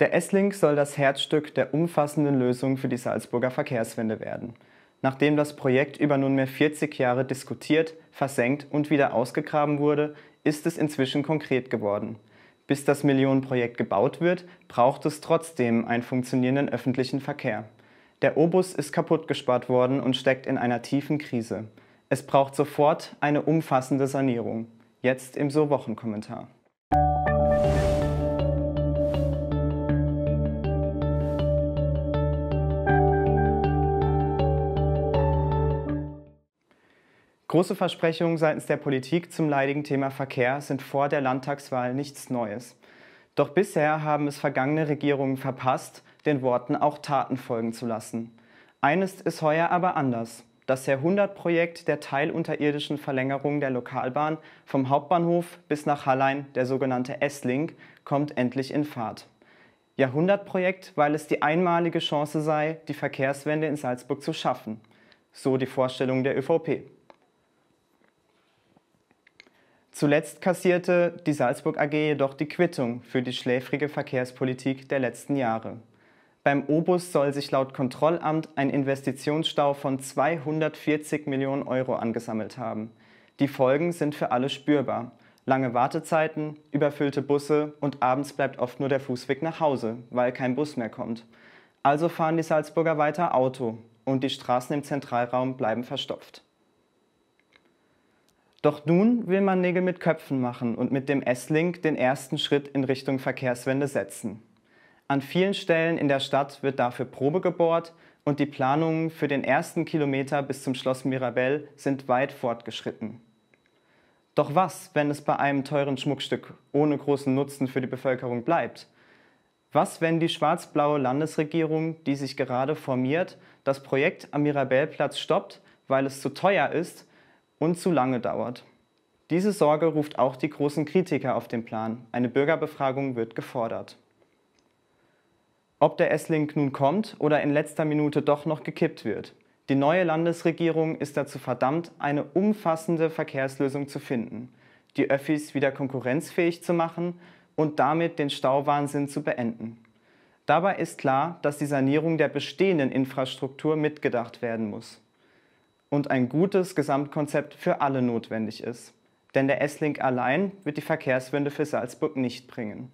Der S-Link soll das Herzstück der umfassenden Lösung für die Salzburger Verkehrswende werden. Nachdem das Projekt über nunmehr 40 Jahre diskutiert, versenkt und wieder ausgegraben wurde, ist es inzwischen konkret geworden. Bis das Millionenprojekt gebaut wird, braucht es trotzdem einen funktionierenden öffentlichen Verkehr. Der Obus ist kaputtgespart worden und steckt in einer tiefen Krise. Es braucht sofort eine umfassende Sanierung. Jetzt im So-Wochen-Kommentar. Große Versprechungen seitens der Politik zum leidigen Thema Verkehr sind vor der Landtagswahl nichts Neues. Doch bisher haben es vergangene Regierungen verpasst, den Worten auch Taten folgen zu lassen. Eines ist heuer aber anders. Das Jahrhundertprojekt der teilunterirdischen Verlängerung der Lokalbahn vom Hauptbahnhof bis nach Hallein, der sogenannte S-Link, kommt endlich in Fahrt. Jahrhundertprojekt, weil es die einmalige Chance sei, die Verkehrswende in Salzburg zu schaffen. So die Vorstellung der ÖVP. Zuletzt kassierte die Salzburg AG jedoch die Quittung für die schläfrige Verkehrspolitik der letzten Jahre. Beim Obus soll sich laut Kontrollamt ein Investitionsstau von 240 Millionen Euro angesammelt haben. Die Folgen sind für alle spürbar. Lange Wartezeiten, überfüllte Busse und abends bleibt oft nur der Fußweg nach Hause, weil kein Bus mehr kommt. Also fahren die Salzburger weiter Auto und die Straßen im Zentralraum bleiben verstopft. Doch nun will man Nägel mit Köpfen machen und mit dem S-Link den ersten Schritt in Richtung Verkehrswende setzen. An vielen Stellen in der Stadt wird dafür Probe gebohrt und die Planungen für den ersten Kilometer bis zum Schloss Mirabell sind weit fortgeschritten. Doch was, wenn es bei einem teuren Schmuckstück ohne großen Nutzen für die Bevölkerung bleibt? Was, wenn die schwarz-blaue Landesregierung, die sich gerade formiert, das Projekt am Mirabellplatz stoppt, weil es zu teuer ist und zu lange dauert. Diese Sorge ruft auch die großen Kritiker auf den Plan. Eine Bürgerbefragung wird gefordert. Ob der S-Link nun kommt oder in letzter Minute doch noch gekippt wird, die neue Landesregierung ist dazu verdammt, eine umfassende Verkehrslösung zu finden, die Öffis wieder konkurrenzfähig zu machen und damit den Stauwahnsinn zu beenden. Dabei ist klar, dass die Sanierung der bestehenden Infrastruktur mitgedacht werden muss und ein gutes Gesamtkonzept für alle notwendig ist. Denn der S-Link allein wird die Verkehrswende für Salzburg nicht bringen.